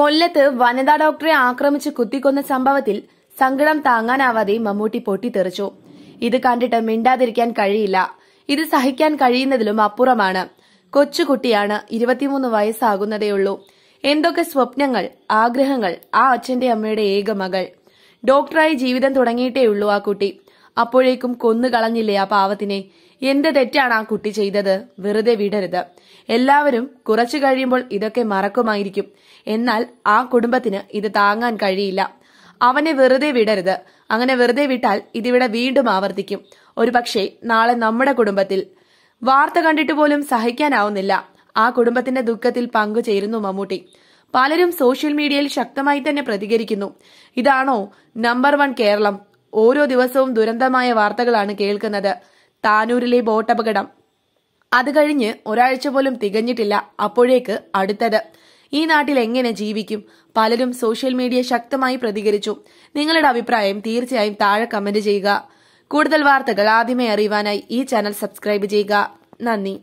കൊല്ലത്ത് വനിതാ ഡോക്ടറെ ആക്രമിച്ച് കുത്തിക്കൊന്ന സംഭവത്തിൽ സങ്കടം താങ്ങാനാവാതെ മമ്മൂട്ടി പൊട്ടിത്തെറിച്ചു ഇത് കണ്ടിട്ട് മിണ്ടാതിരിക്കാൻ കഴിയില്ല ഇത് സഹിക്കാൻ കഴിയുന്നതിലും അപ്പുറമാണ് കൊച്ചുകുട്ടിയാണ് ഇരുപത്തിമൂന്ന് വയസ്സാകുന്നതേയുള്ളൂ എന്തൊക്കെ സ്വപ്നങ്ങൾ ആഗ്രഹങ്ങൾ ആ അച്ഛന്റെ അമ്മയുടെ ഏക മകൾ ഡോക്ടറായി ജീവിതം തുടങ്ങിയിട്ടേയുള്ളൂ ആ കുട്ടി അപ്പോഴേക്കും കൊന്നുകളഞ്ഞില്ലേ ആ പാവത്തിനെ എന്ത് തെറ്റാണ് ആ കുട്ടി ചെയ്തത് വെറുതെ വിടരുത് എല്ലാവരും കുറച്ചു കഴിയുമ്പോൾ ഇതൊക്കെ മറക്കുമായിരിക്കും എന്നാൽ ആ കുടുംബത്തിന് ഇത് താങ്ങാൻ കഴിയില്ല അവനെ വെറുതെ വിടരുത് അങ്ങനെ വെറുതെ വിട്ടാൽ ഇതിവിടെ വീണ്ടും ആവർത്തിക്കും പക്ഷേ നാളെ നമ്മുടെ കുടുംബത്തിൽ വാർത്ത കണ്ടിട്ട് പോലും സഹിക്കാനാവുന്നില്ല ആ കുടുംബത്തിന്റെ ദുഃഖത്തിൽ പങ്കുചേരുന്നു മമ്മൂട്ടി പലരും സോഷ്യൽ മീഡിയയിൽ ശക്തമായി തന്നെ പ്രതികരിക്കുന്നു ഇതാണോ നമ്പർ വൺ കേരളം ഓരോ ദിവസവും ദുരന്തമായ വാർത്തകളാണ് കേൾക്കുന്നത് താനൂരിലെ ബോട്ടപകടം അത് കഴിഞ്ഞ് ഒരാഴ്ച പോലും തികഞ്ഞിട്ടില്ല അപ്പോഴേക്ക് അടുത്തത് ഈ നാട്ടിൽ എങ്ങനെ ജീവിക്കും പലരും സോഷ്യൽ മീഡിയ ശക്തമായി പ്രതികരിച്ചു നിങ്ങളുടെ അഭിപ്രായം തീർച്ചയായും താഴെ കമന്റ് ചെയ്യുക കൂടുതൽ വാർത്തകൾ ആദ്യമേ അറിയുവാനായി ഈ ചാനൽ സബ്സ്ക്രൈബ് ചെയ്യുക നന്ദി